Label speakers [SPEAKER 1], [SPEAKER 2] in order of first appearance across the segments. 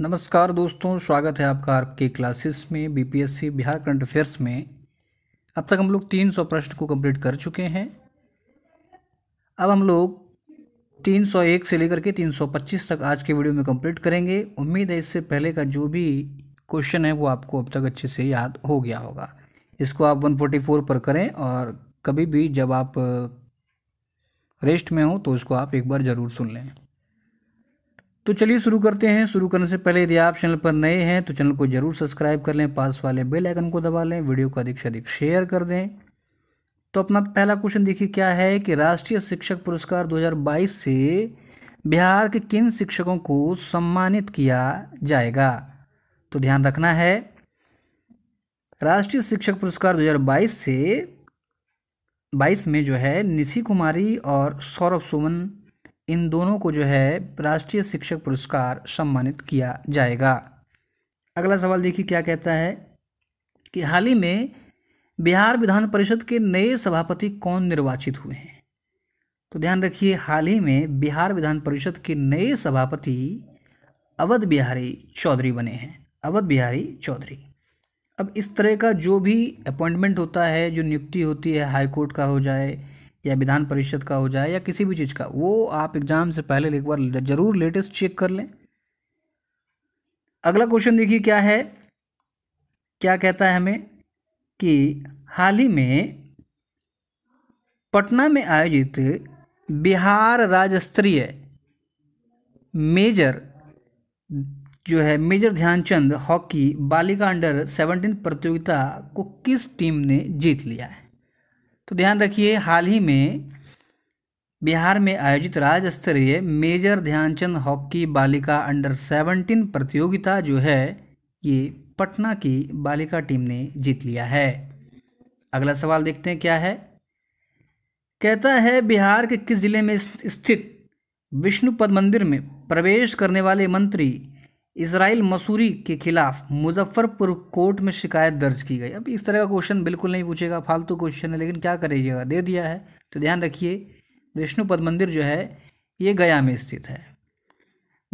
[SPEAKER 1] नमस्कार दोस्तों स्वागत है आपका आपके क्लासेस में बीपीएससी बिहार करंट अफेयर्स में अब तक हम लोग 300 प्रश्न को कंप्लीट कर चुके हैं अब हम लोग 301 से लेकर के 325 तक आज के वीडियो में कंप्लीट करेंगे उम्मीद है इससे पहले का जो भी क्वेश्चन है वो आपको अब तक अच्छे से याद हो गया होगा इसको आप 144 पर करें और कभी भी जब आप रेस्ट में हो तो इसको आप एक बार ज़रूर सुन लें तो चलिए शुरू करते हैं शुरू करने से पहले यदि आप चैनल पर नए हैं तो चैनल को जरूर सब्सक्राइब कर लें पास वाले बेल आइकन को दबा लें वीडियो को अधिक से अधिक शेयर कर दें तो अपना पहला क्वेश्चन देखिए क्या है कि राष्ट्रीय शिक्षक पुरस्कार 2022 से बिहार के किन शिक्षकों को सम्मानित किया जाएगा तो ध्यान रखना है राष्ट्रीय शिक्षक पुरस्कार दो से बाईस में जो है निशी कुमारी और सौरभ सुमन इन दोनों को जो है राष्ट्रीय शिक्षक पुरस्कार सम्मानित किया जाएगा अगला सवाल देखिए क्या कहता है कि हाल ही में बिहार विधान परिषद के नए सभापति कौन निर्वाचित हुए हैं तो ध्यान रखिए हाल ही में बिहार विधान परिषद के नए सभापति अवध बिहारी चौधरी बने हैं अवध बिहारी चौधरी अब इस तरह का जो भी अपॉइंटमेंट होता है जो नियुक्ति होती है हाईकोर्ट का हो जाए या विधान परिषद का हो जाए या किसी भी चीज़ का वो आप एग्ज़ाम से पहले एक बार ज़रूर लेटेस्ट चेक कर लें अगला क्वेश्चन देखिए क्या है क्या कहता है हमें कि हाल ही में पटना में आयोजित बिहार राज्य स्तरीय मेजर जो है मेजर ध्यानचंद हॉकी बालिका अंडर सेवनटीन प्रतियोगिता को किस टीम ने जीत लिया है तो ध्यान रखिए हाल ही में बिहार में आयोजित राज्य स्तरीय मेजर ध्यानचंद हॉकी बालिका अंडर सेवनटीन प्रतियोगिता जो है ये पटना की बालिका टीम ने जीत लिया है अगला सवाल देखते हैं क्या है कहता है बिहार के किस जिले में स्थित विष्णुपद मंदिर में प्रवेश करने वाले मंत्री इसराइल मसूरी के खिलाफ मुजफ्फरपुर कोर्ट में शिकायत दर्ज की गई अब इस तरह का क्वेश्चन बिल्कुल नहीं पूछेगा फालतू क्वेश्चन है लेकिन क्या करेगा दे दिया है तो ध्यान रखिए विष्णुपद मंदिर जो है ये गया में स्थित है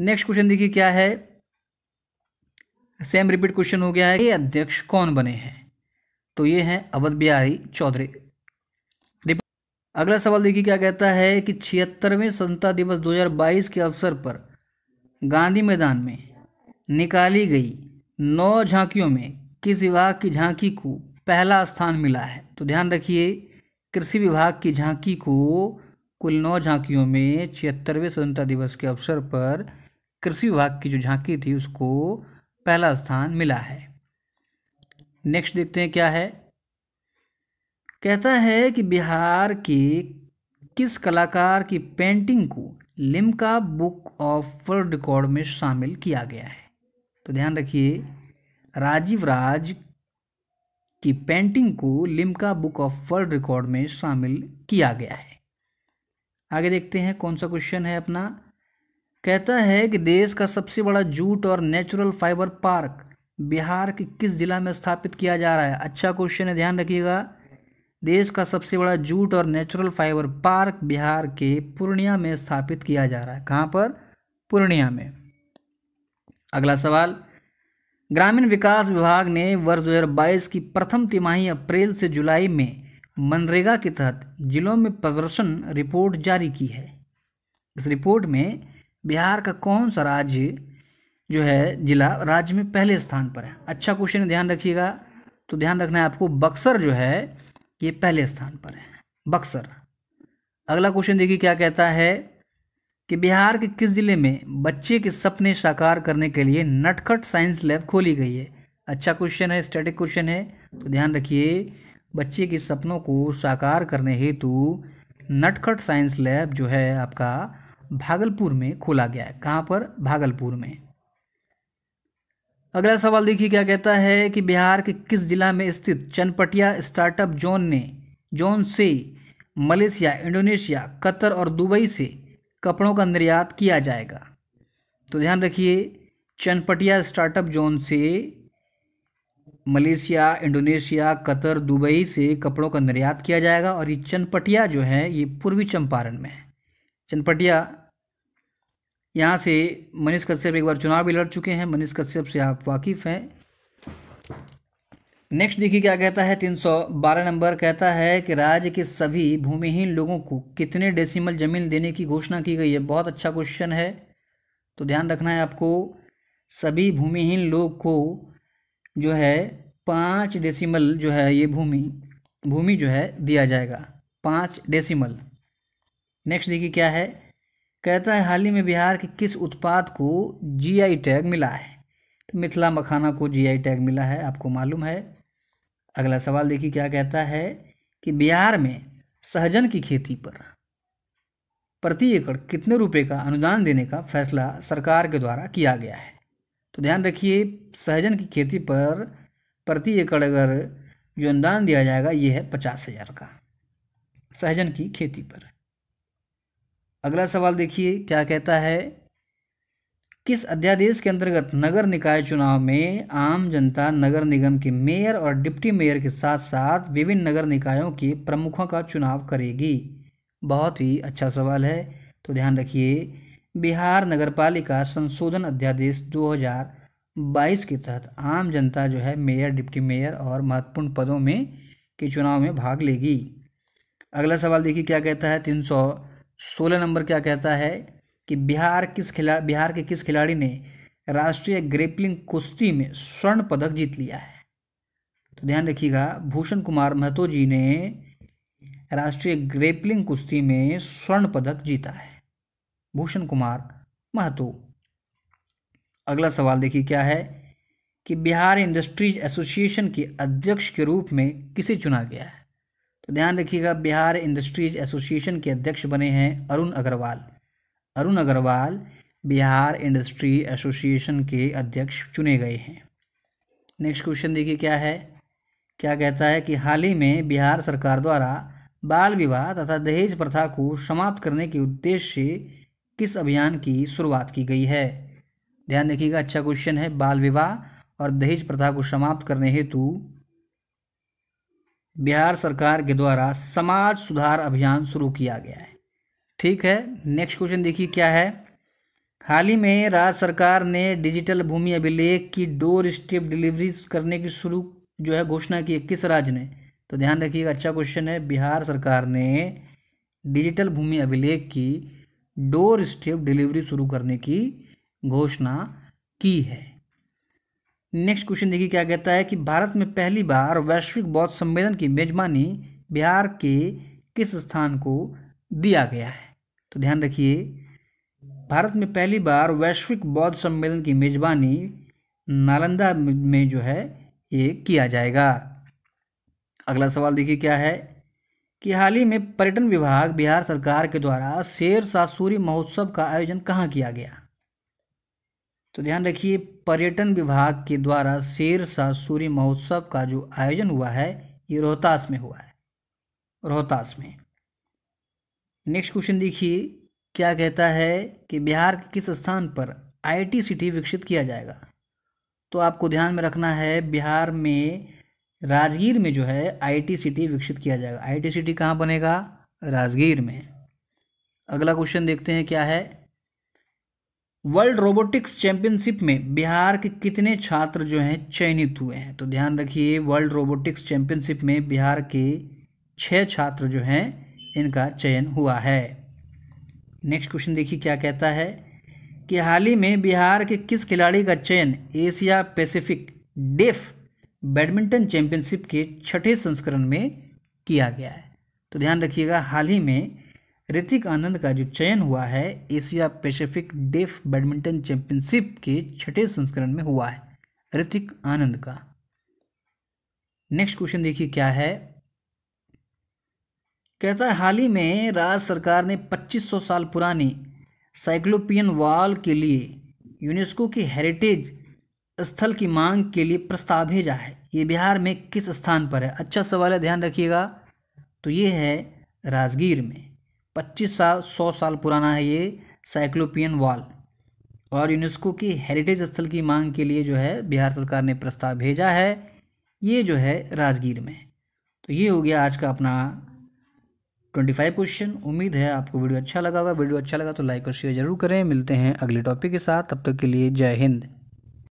[SPEAKER 1] नेक्स्ट क्वेश्चन देखिए क्या है सेम रिपीट क्वेश्चन हो गया है ये अध्यक्ष कौन बने हैं तो ये हैं अवध बिहारी चौधरी अगला सवाल देखिए क्या कहता है कि छिहत्तरवें स्वतंत्रता दिवस 2022 के अवसर पर गांधी मैदान में निकाली गई नौ झांकियों में किस विभाग की झांकी को पहला स्थान मिला है तो ध्यान रखिए कृषि विभाग की झांकी को कुल नौ झांकियों में छिहत्तरवें स्वतंत्रता दिवस के अवसर पर कृषि विभाग की जो झांकी थी उसको पहला स्थान मिला है नेक्स्ट देखते हैं क्या है कहता है कि बिहार के किस कलाकार की पेंटिंग को Limca book of world record में शामिल किया गया है तो ध्यान रखिए राजीव राज की पेंटिंग को Limca book of world record में शामिल किया गया है आगे देखते हैं कौन सा क्वेश्चन है अपना कहता है कि देश का सबसे बड़ा जूट और नेचुरल फाइबर पार्क बिहार के किस जिला में स्थापित किया जा रहा है अच्छा क्वेश्चन है ध्यान रखिएगा देश का सबसे बड़ा जूट और नेचुरल फाइबर पार्क बिहार के पूर्णिया में स्थापित किया जा रहा है कहाँ पर पूर्णिया में अगला सवाल ग्रामीण विकास विभाग ने वर्ष 2022 की प्रथम तिमाही अप्रैल से जुलाई में मनरेगा के तहत जिलों में प्रदर्शन रिपोर्ट जारी की है इस रिपोर्ट में बिहार का कौन सा राज्य जो है जिला राज्य में पहले स्थान पर है अच्छा क्वेश्चन ध्यान रखिएगा तो ध्यान रखना है आपको बक्सर जो है ये पहले स्थान पर है बक्सर अगला क्वेश्चन देखिए क्या कहता है कि बिहार के किस ज़िले में बच्चे के सपने साकार करने के लिए नटखट साइंस लैब खोली गई है अच्छा क्वेश्चन है स्टैटिक क्वेश्चन है तो ध्यान रखिए बच्चे के सपनों को साकार करने हेतु नटखट साइंस लैब जो है आपका भागलपुर में खोला गया है कहाँ पर भागलपुर में अगला सवाल देखिए क्या कहता है कि बिहार के किस जिला में स्थित चनपटिया स्टार्टअप जोन ने जोन से मलेशिया इंडोनेशिया कतर और दुबई से कपड़ों का निर्यात किया जाएगा तो ध्यान रखिए चनपटिया स्टार्टअप जोन से मलेशिया इंडोनेशिया कतर दुबई से कपड़ों का निर्यात किया जाएगा और ये चनपटिया जो है ये पूर्वी चंपारण में है चनपटिया यहाँ से मनीष कश्यप एक बार चुनाव भी लड़ चुके हैं मनीष कश्यप से आप वाकिफ़ हैं नेक्स्ट देखिए क्या कहता है 312 नंबर कहता है कि राज्य के सभी भूमिहीन लोगों को कितने डेसिमल ज़मीन देने की घोषणा की गई है बहुत अच्छा क्वेश्चन है तो ध्यान रखना है आपको सभी भूमिहीन लोग को जो है पाँच डेसिमल जो है ये भूमि भूमि जो है दिया जाएगा पाँच डेसिमल नेक्स्ट देखिए क्या है कहता है हाल ही में बिहार के किस उत्पाद को जीआई टैग मिला है तो मिथिला मखाना को जीआई टैग मिला है आपको मालूम है अगला सवाल देखिए क्या कहता है कि बिहार में सहजन की खेती पर प्रति एकड़ कितने रुपए का अनुदान देने का फैसला सरकार के द्वारा किया गया है तो ध्यान रखिए सहजन की खेती पर प्रति एकड़ अगर जो अनुदान दिया जाएगा ये है पचास हजार का सहजन की खेती पर अगला सवाल देखिए क्या कहता है किस अध्यादेश के अंतर्गत नगर निकाय चुनाव में आम जनता नगर निगम के मेयर और डिप्टी मेयर के साथ साथ विभिन्न नगर निकायों के प्रमुखों का चुनाव करेगी बहुत ही अच्छा सवाल है तो ध्यान रखिए बिहार नगरपालिका संशोधन अध्यादेश 2022 के तहत आम जनता जो है मेयर डिप्टी मेयर और महत्वपूर्ण पदों में के चुनाव में भाग लेगी अगला सवाल देखिए क्या कहता है तीन नंबर क्या कहता है कि बिहार किस खिला बिहार के किस खिलाड़ी ने राष्ट्रीय ग्रेपलिंग कुश्ती में स्वर्ण पदक जीत लिया है तो ध्यान रखिएगा भूषण कुमार महतो जी ने राष्ट्रीय ग्रेपलिंग कुश्ती में स्वर्ण पदक जीता है भूषण कुमार महतो अगला सवाल देखिए क्या है कि बिहार इंडस्ट्रीज एसोसिएशन के अध्यक्ष के रूप में किसे चुना गया है तो ध्यान रखिएगा बिहार इंडस्ट्रीज एसोसिएशन के अध्यक्ष बने हैं अरुण अग्रवाल अरुण अग्रवाल बिहार इंडस्ट्री एसोसिएशन के अध्यक्ष चुने गए हैं नेक्स्ट क्वेश्चन देखिए क्या है क्या कहता है कि हाल ही में बिहार सरकार द्वारा बाल विवाह तथा दहेज प्रथा को समाप्त करने के उद्देश्य से किस अभियान की शुरुआत की गई है ध्यान रखिएगा अच्छा क्वेश्चन है बाल विवाह और दहेज प्रथा को समाप्त करने हेतु बिहार सरकार के द्वारा समाज सुधार अभियान शुरू किया गया है ठीक है नेक्स्ट क्वेश्चन देखिए क्या है हाल ही में राज्य सरकार ने डिजिटल भूमि अभिलेख की डोर स्टेप डिलीवरी करने की शुरू जो है घोषणा की किस राज्य ने तो ध्यान रखिएगा अच्छा क्वेश्चन है बिहार सरकार ने डिजिटल भूमि अभिलेख की डोर स्टेप डिलीवरी शुरू करने की घोषणा की है नेक्स्ट क्वेश्चन देखिए क्या कहता है कि भारत में पहली बार वैश्विक बौद्ध सम्मेलन की मेजबानी बिहार के किस स्थान को दिया गया है तो ध्यान रखिए भारत में पहली बार वैश्विक बौद्ध सम्मेलन की मेजबानी नालंदा में जो है ये किया जाएगा अगला सवाल देखिए क्या है कि हाल ही में पर्यटन विभाग बिहार सरकार के द्वारा शेर शाह सूर्य महोत्सव का आयोजन कहाँ किया गया तो ध्यान रखिए पर्यटन विभाग के द्वारा शेर शाह सूर्य महोत्सव का जो आयोजन हुआ है ये रोहतास में हुआ है रोहतास में नेक्स्ट क्वेश्चन देखिए क्या कहता है कि बिहार के किस स्थान पर आईटी सिटी विकसित किया जाएगा तो आपको ध्यान में रखना है बिहार में राजगीर में जो है आईटी सिटी विकसित किया जाएगा आईटी सिटी कहाँ बनेगा राजगीर में अगला क्वेश्चन देखते हैं क्या है वर्ल्ड रोबोटिक्स चैंपियनशिप में बिहार के कितने छात्र जो हैं चयनित हुए हैं तो ध्यान रखिए वर्ल्ड रोबोटिक्स चैंपियनशिप में बिहार के छः छात्र जो हैं इनका चयन हुआ है नेक्स्ट क्वेश्चन देखिए क्या कहता है कि हाल ही में बिहार के किस खिलाड़ी का चयन Asia Pacific deaf badminton championship के छठे संस्करण में किया गया है तो ध्यान रखिएगा हाल ही में ऋतिक आनंद का जो चयन हुआ है Asia Pacific deaf badminton championship के छठे संस्करण में हुआ है ऋतिक आनंद का नेक्स्ट क्वेश्चन देखिए क्या है कहता है हाल ही में राज्य सरकार ने 2500 साल पुरानी साइक्लोपियन वाल के लिए यूनेस्को की हेरिटेज स्थल की मांग के लिए प्रस्ताव भेजा है ये बिहार में किस स्थान पर है अच्छा सवाल है ध्यान रखिएगा तो ये है राजगीर में पच्चीस साल सौ साल पुराना है ये साइक्लोपियन वॉल और यूनेस्को की हेरिटेज स्थल की मांग के लिए जो है बिहार सरकार ने प्रस्ताव भेजा है ये जो है राजगीर में तो ये हो गया आज का अपना ट्वेंटी फाइव क्वेश्चन उम्मीद है आपको वीडियो अच्छा लगा होगा वीडियो अच्छा लगा तो लाइक और शेयर जरूर करें मिलते हैं अगले टॉपिक के साथ तब तक के लिए जय हिंद